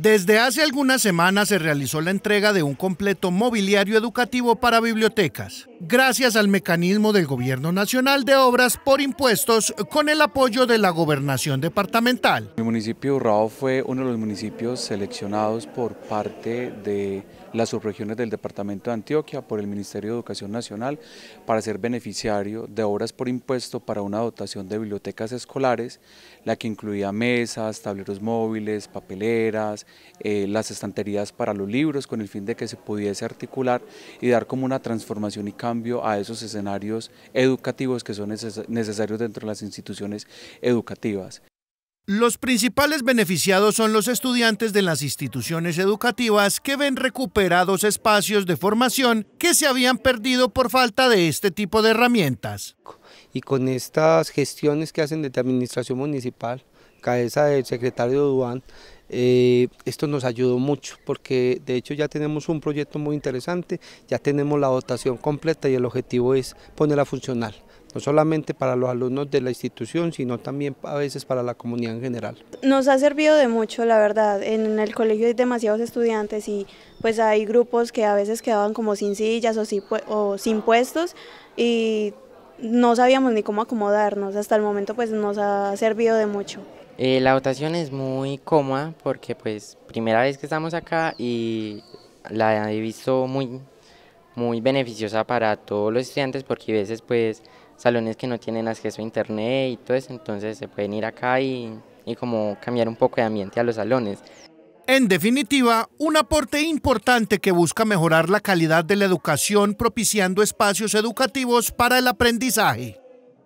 Desde hace algunas semanas se realizó la entrega de un completo mobiliario educativo para bibliotecas, gracias al mecanismo del Gobierno Nacional de Obras por Impuestos con el apoyo de la Gobernación Departamental. El municipio de Urrao fue uno de los municipios seleccionados por parte de las subregiones del Departamento de Antioquia por el Ministerio de Educación Nacional para ser beneficiario de Obras por Impuesto para una dotación de bibliotecas escolares, la que incluía mesas, tableros móviles, papeleras, eh, las estanterías para los libros, con el fin de que se pudiese articular y dar como una transformación y cambio a esos escenarios educativos que son necesarios dentro de las instituciones educativas. Los principales beneficiados son los estudiantes de las instituciones educativas que ven recuperados espacios de formación que se habían perdido por falta de este tipo de herramientas. Y con estas gestiones que hacen desde administración municipal, cabeza del secretario de Duan, eh, esto nos ayudó mucho porque de hecho ya tenemos un proyecto muy interesante, ya tenemos la dotación completa y el objetivo es ponerla funcional, no solamente para los alumnos de la institución, sino también a veces para la comunidad en general. Nos ha servido de mucho, la verdad, en el colegio hay demasiados estudiantes y pues hay grupos que a veces quedaban como sin sillas o o sin puestos y no sabíamos ni cómo acomodarnos, hasta el momento pues nos ha servido de mucho. Eh, la votación es muy cómoda porque pues primera vez que estamos acá y la he visto muy, muy beneficiosa para todos los estudiantes porque a veces pues salones que no tienen acceso a internet y todo eso, entonces se pueden ir acá y, y como cambiar un poco de ambiente a los salones. En definitiva, un aporte importante que busca mejorar la calidad de la educación propiciando espacios educativos para el aprendizaje.